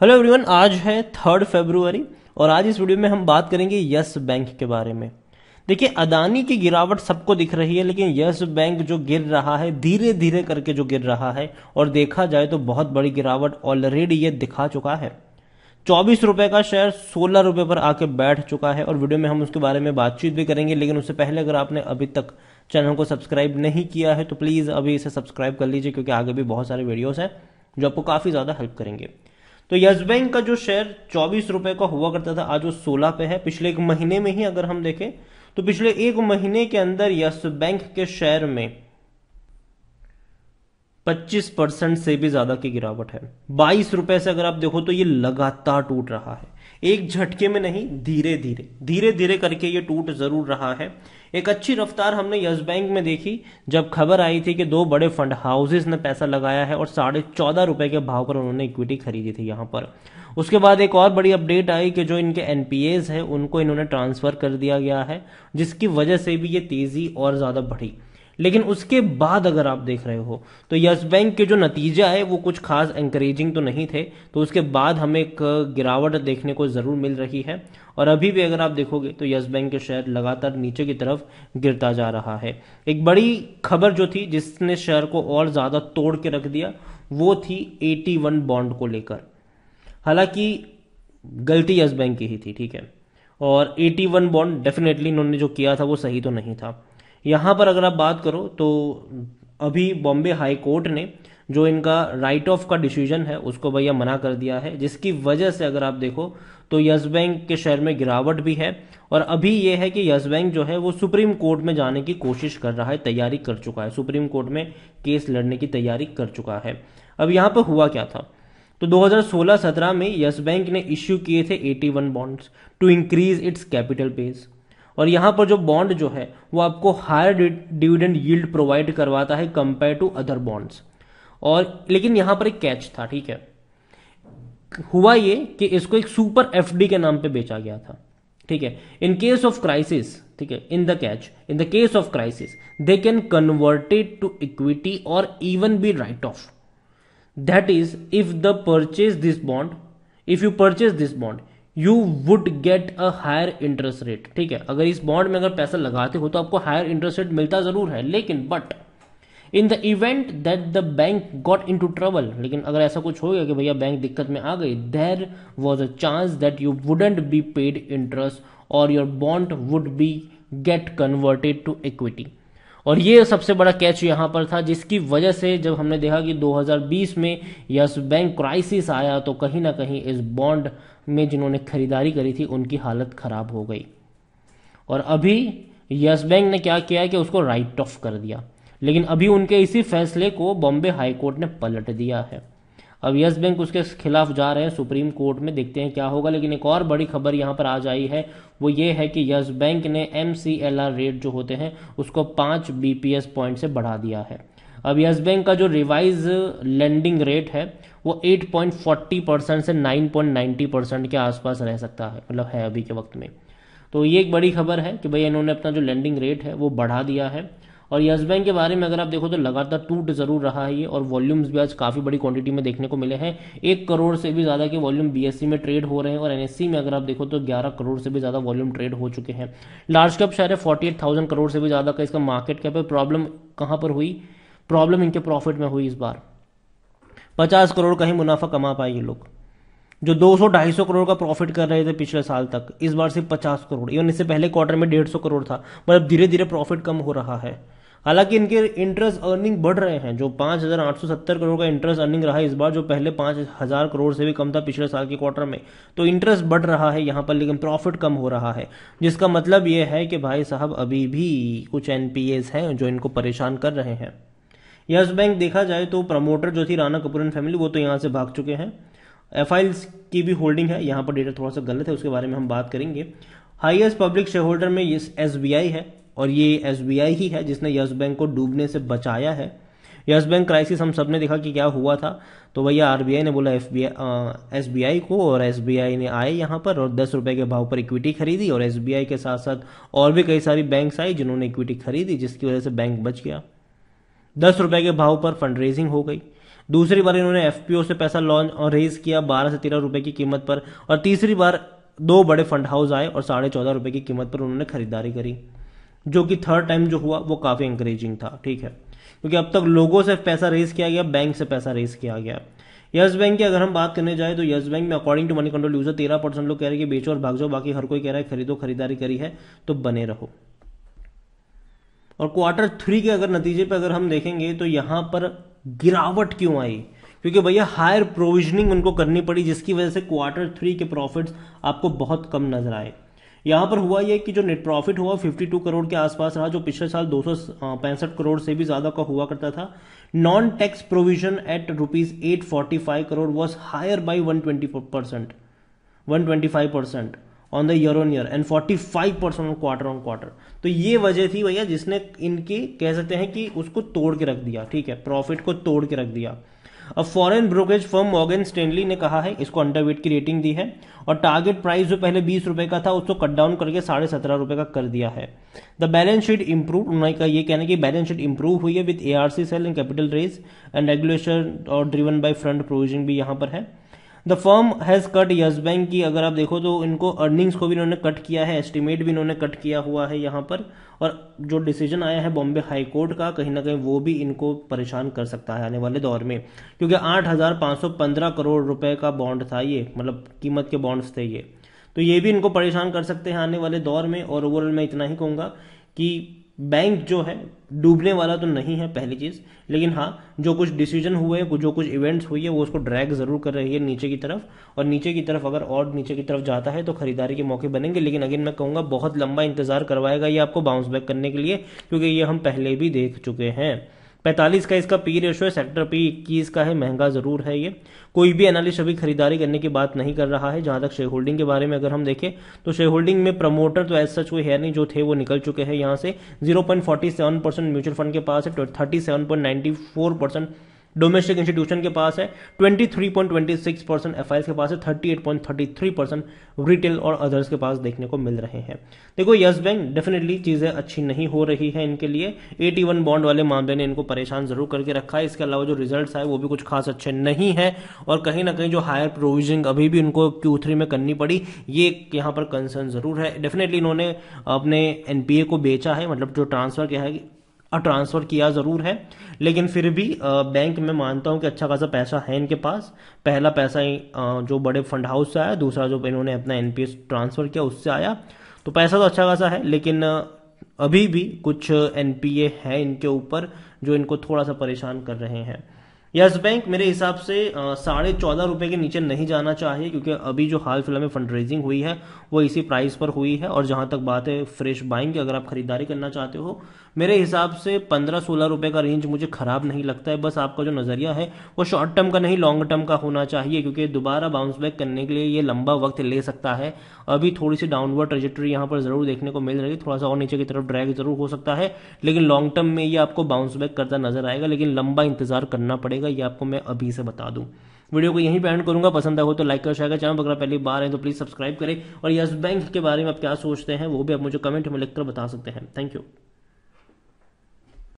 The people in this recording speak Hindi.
हेलो एवरीवन आज है थर्ड फरवरी और आज इस वीडियो में हम बात करेंगे यस बैंक के बारे में देखिए अदानी की गिरावट सबको दिख रही है लेकिन यस बैंक जो गिर रहा है धीरे धीरे करके जो गिर रहा है और देखा जाए तो बहुत बड़ी गिरावट ऑलरेडी ये दिखा चुका है चौबीस रुपए का शेयर सोलह रुपए पर आके बैठ चुका है और वीडियो में हम उसके बारे में बातचीत भी करेंगे लेकिन उससे पहले अगर आपने अभी तक चैनल को सब्सक्राइब नहीं किया है तो प्लीज़ अभी इसे सब्सक्राइब कर लीजिए क्योंकि आगे भी बहुत सारे वीडियोज़ हैं जो आपको काफ़ी ज़्यादा हेल्प करेंगे तो यस बैंक का जो शेयर चौबीस रुपए का हुआ करता था आज वो सोलह पे है पिछले एक महीने में ही अगर हम देखें तो पिछले एक महीने के अंदर यस बैंक के शेयर में 25 परसेंट से भी ज्यादा की गिरावट है बाईस रुपए से अगर आप देखो तो ये लगातार टूट रहा है एक झटके में नहीं धीरे धीरे धीरे धीरे करके ये टूट जरूर रहा है एक अच्छी रफ्तार हमने यस बैंक में देखी जब खबर आई थी कि दो बड़े फंड हाउसेज ने पैसा लगाया है और साढ़े चौदह रुपए के भाव पर उन्होंने इक्विटी खरीदी थी यहां पर उसके बाद एक और बड़ी अपडेट आई कि जो इनके एनपीएस है उनको इन्होंने ट्रांसफ़र कर दिया गया है जिसकी वजह से भी ये तेज़ी और ज़्यादा बढ़ी लेकिन उसके बाद अगर आप देख रहे हो तो यस बैंक के जो नतीजा है वो कुछ खास इंकरेजिंग तो नहीं थे तो उसके बाद हमें एक गिरावट देखने को ज़रूर मिल रही है और अभी भी अगर आप देखोगे तो यस बैंक के शेयर लगातार नीचे की तरफ गिरता जा रहा है एक बड़ी खबर जो थी जिसने शेयर को और ज़्यादा तोड़ के रख दिया वो थी 81 बॉन्ड को लेकर हालांकि गलती यस बैंक की ही थी ठीक है और 81 बॉन्ड डेफिनेटली इन्होंने जो किया था वो सही तो नहीं था यहाँ पर अगर आप बात करो तो अभी बॉम्बे हाई कोर्ट ने जो इनका राइट ऑफ का डिसीजन है उसको भैया मना कर दिया है जिसकी वजह से अगर आप देखो तो यस बैंक के शेयर में गिरावट भी है और अभी यह है कि यस बैंक जो है वो सुप्रीम कोर्ट में जाने की कोशिश कर रहा है तैयारी कर चुका है सुप्रीम कोर्ट में केस लड़ने की तैयारी कर चुका है अब यहाँ पर हुआ क्या था तो 2016-17 में यस बैंक ने इश्यू किए थे 81 bonds to increase its capital base और यहां पर जो बॉन्ड जो है वो आपको हायर डिविडेंड यील्ड प्रोवाइड करवाता है कंपेयर टू अदर बॉन्ड्स और लेकिन यहां पर एक कैच था ठीक है हुआ ये कि इसको एक सुपर एफडी के नाम पे बेचा गया था ठीक है इन केस ऑफ क्राइसिस ठीक है in the catch in the case of crisis they can converted to equity और even be write off that is if the purchase this bond if you purchase this bond you would get a higher interest rate ठीक है अगर इस बॉन्ड में अगर पैसा लगाते हो तो आपको हायर इंटरेस्ट रेट मिलता जरूर है लेकिन but in the event that the bank got into trouble लेकिन अगर ऐसा कुछ हो गया कि भैया बैंक दिक्कत में आ गई there was a chance that you wouldn't be paid interest और your bond would be get converted to equity और ये सबसे बड़ा कैच यहाँ पर था जिसकी वजह से जब हमने देखा कि 2020 में यस बैंक क्राइसिस आया तो कहीं ना कहीं इस बॉन्ड में जिन्होंने खरीदारी करी थी उनकी हालत ख़राब हो गई और अभी यस बैंक ने क्या किया कि उसको राइट ऑफ कर दिया लेकिन अभी उनके इसी फैसले को बॉम्बे हाईकोर्ट ने पलट दिया है अब यस बैंक उसके खिलाफ जा रहे हैं सुप्रीम कोर्ट में देखते हैं क्या होगा लेकिन एक और बड़ी खबर यहाँ पर आज आई है वो ये है कि यस बैंक ने एम रेट जो होते हैं उसको पाँच बी पॉइंट से बढ़ा दिया है अब यस बैंक का जो रिवाइज लेंडिंग रेट है वो 8.40 परसेंट से 9.90 परसेंट के आसपास रह सकता है मतलब है अभी के वक्त में तो ये एक बड़ी खबर है कि भाई इन्होंने अपना जो लेंडिंग रेट है वो बढ़ा दिया है और यस बैंक के बारे में अगर आप देखो तो लगातार टूट जरूर रहा है ये और वॉल्यूम्स भी आज काफ़ी बड़ी क्वांटिटी में देखने को मिले हैं एक करोड़ से भी ज़्यादा के वॉल्यूम बीएससी e में ट्रेड हो रहे हैं और एनएससी e में अगर आप देखो तो ग्यारह करोड़ से भी ज़्यादा वॉल्यूम ट्रेड हो चुके हैं लार्ज कैप शेयर है फोर्टी करोड़ से भी ज़्यादा का इसका मार्केट कैप है प्रॉब्लम कहां पर हुई प्रॉब्लम इनके प्रॉफिट में हुई इस बार पचास करोड़ का ही मुनाफा कमा पाए ये लोग जो 200 250 करोड़ का प्रॉफिट कर रहे थे पिछले साल तक इस बार सिर्फ 50 करोड़ इवन इससे पहले क्वार्टर में 150 करोड़ था मतलब धीरे धीरे प्रॉफिट कम हो रहा है हालांकि इनके इंटरेस्ट अर्निंग बढ़ रहे हैं जो 5,870 करोड़ का इंटरेस्ट अर्निंग रहा है इस बार जो पहले 5,000 करोड़ से भी कम था पिछले साल के क्वार्टर में तो इंटरेस्ट बढ़ रहा है यहाँ पर लेकिन प्रॉफिट कम हो रहा है जिसका मतलब ये है कि भाई साहब अभी भी कुछ एन हैं जो इनको परेशान कर रहे हैं यस बैंक देखा जाए तो प्रमोटर जो थी राणा कपूर एंड फैमिली वो तो यहाँ से भाग चुके हैं एफ की भी होल्डिंग है यहाँ पर डेटा थोड़ा सा गलत है उसके बारे में हम बात करेंगे हाईएस्ट पब्लिक शेयर होल्डर में एस है और ये एस ही है जिसने यस बैंक को डूबने से बचाया है यस बैंक क्राइसिस हम सब ने देखा कि क्या हुआ था तो भैया आर ने बोला एफ बी आई को और एस ने आए यहाँ पर और दस रुपये के भाव पर इक्विटी खरीदी और एस के साथ साथ और भी कई सारी बैंक्स आई जिन्होंने इक्विटी खरीदी जिसकी वजह से बैंक बच गया दस रुपये के भाव पर फंड रेजिंग हो गई दूसरी बार इन्होंने एफ से पैसा लॉन्च और रेज किया बारह से तेरह रुपये की कीमत पर और तीसरी बार दो बड़े फंड हाउस आए और साढ़े चौदह रुपये की कीमत पर उन्होंने खरीदारी करी जो कि थर्ड टाइम जो हुआ वो काफ़ी इंकरेजिंग था ठीक है क्योंकि अब तक लोगों से पैसा रेस किया गया बैंक से पैसा रेस किया गया यस बैंक की अगर हम बात करने जाए तो यस बैंक में according to Moneycontrol user तेरह परसेंट लोग कह रहे हैं कि बेचो और भाग जाओ बाकी हर कोई कह रहा है खरीदो खरीदारी करी है तो बने रहो और क्वार्टर थ्री के अगर नतीजे पर अगर हम देखेंगे तो यहां पर गिरावट क्यों आई क्योंकि भैया हायर प्रोविजनिंग उनको करनी पड़ी जिसकी वजह से क्वार्टर थ्री के प्रॉफिट्स आपको बहुत कम नजर आए यहाँ पर हुआ यह कि जो नेट प्रॉफिट हुआ 52 करोड़ के आसपास रहा जो पिछले साल दो करोड़ से भी ज़्यादा का हुआ करता था non tax provision at rupees eight crore was higher by one percent one percent on the year on year and forty five percent on quarter on quarter तो ये वजह थी भैया जिसने इनकी कह सकते हैं कि उसको तोड़ के रख दिया ठीक है प्रॉफिट को तोड़ के रख दिया अब foreign brokerage firm Morgan Stanley ने कहा है इसको अंडरवेट की रेटिंग दी है और टारगेट प्राइस जो पहले बीस रुपए का था उसको कट डाउन करके साढ़े सत्रह रुपए का कर दिया है द बैलेंस शीट इंप्रूव उन्होंने का ये कहना कि बैलेंस शीट इंप्रूव हुई है with a sale and capital raise and regulation और ड्रिवन बाई फ्रंट प्रोविजन भी यहां पर है the firm has cut Yes Bank की अगर आप देखो तो इनको अर्निंग्स को भी इन्होंने कट किया है एस्टिमेट भी इन्होंने कट किया हुआ है यहाँ पर और जो डिसीजन आया है बॉम्बे हाई कोर्ट का कहीं ना कहीं वो भी इनको परेशान कर सकता है आने वाले दौर में क्योंकि आठ हज़ार पाँच सौ पंद्रह करोड़ रुपए का बॉन्ड था ये मतलब कीमत के बॉन्ड्स थे ये तो ये भी इनको परेशान कर सकते हैं आने वाले दौर में और ओवरऑल मैं इतना ही कहूँगा कि बैंक जो है डूबने वाला तो नहीं है पहली चीज़ लेकिन हाँ जो कुछ डिसीजन हुए जो कुछ इवेंट्स हुई है वो उसको ड्रैग ज़रूर कर रही है नीचे की तरफ और नीचे की तरफ अगर और नीचे की तरफ जाता है तो खरीदारी के मौके बनेंगे लेकिन अगेन मैं कहूंगा बहुत लंबा इंतज़ार करवाएगा ये आपको बाउंस बैक करने के लिए क्योंकि ये हम पहले भी देख चुके हैं पैंतालीस का इसका पी रेशो है सेक्टर पी इक्कीस का है महंगा ज़रूर है ये कोई भी एनालिस्ट अभी खरीदारी करने की बात नहीं कर रहा है जहां तक शेयर होल्डिंग के बारे में अगर हम देखें तो शेयर होल्डिंग में प्रमोटर तो एज सच कोई है नहीं जो थे वो निकल चुके हैं यहाँ से zero point forty seven percent mutual fund के पास है thirty seven point ninety four percent domestic institution के पास है 23.26 परसेंट एफ के पास है 38.33 परसेंट रिटेल और अदर्स के पास देखने को मिल रहे हैं देखो यस बैंक डेफिनेटली चीज़ें अच्छी नहीं हो रही है इनके लिए 81 बॉन्ड वाले मामले ने इनको परेशान जरूर करके रखा है इसके अलावा जो रिजल्ट है वो भी कुछ खास अच्छे नहीं है और कहीं ना कहीं जो हायर प्रोविजनिंग अभी भी इनको क्यू में करनी पड़ी ये यहाँ पर कंसर्न जरूर है डेफिनेटली इन्होंने अपने एनपीए को बेचा है मतलब जो ट्रांसफर किया है ट्रांसफ़र किया ज़रूर है लेकिन फिर भी बैंक में मानता हूँ कि अच्छा खासा पैसा है इनके पास पहला पैसा जो बड़े फंड हाउस से आया दूसरा जो इन्होंने अपना एन ट्रांसफ़र किया उससे आया तो पैसा तो अच्छा खासा है लेकिन अभी भी कुछ एन है इनके ऊपर जो इनको थोड़ा सा परेशान कर रहे हैं यस बैंक मेरे हिसाब से साढ़े चौदह रुपये के नीचे नहीं जाना चाहिए क्योंकि अभी जो हाल फिलहाल में फंड रेजिंग हुई है वो इसी प्राइस पर हुई है और जहां तक बात है फ्रेश बाइंग की अगर आप खरीदारी करना चाहते हो मेरे हिसाब से पंद्रह सोलह रुपये का रेंज मुझे ख़राब नहीं लगता है बस आपका जो नज़रिया है वो शॉर्ट टर्म का नहीं लॉन्ग टर्म का होना चाहिए क्योंकि दोबारा बाउंस बैक करने के लिए ये लंबा वक्त ले सकता है अभी थोड़ी सी डाउनवर्ड ट्रेजेक्ट्री यहाँ पर ज़रूर देखने को मिल रही है थोड़ा सा और नीचे की तरफ ड्रैग ज़रूर हो सकता है लेकिन लॉन्ग टर्म में ये आपको बाउंस बैक करता नज़र आएगा लेकिन लंबा इंतज़ार करना पड़ेगा कीजिएगा ये आपको मैं अभी से बता दूँ वीडियो को यहीं पे एंड करूंगा पसंद आया हो तो लाइक कर शेयर चैनल अगर पहली बार है तो प्लीज़ सब्सक्राइब करें और यस बैंक के बारे में आप क्या सोचते हैं वो भी आप मुझे कमेंट में लिखकर बता सकते हैं थैंक यू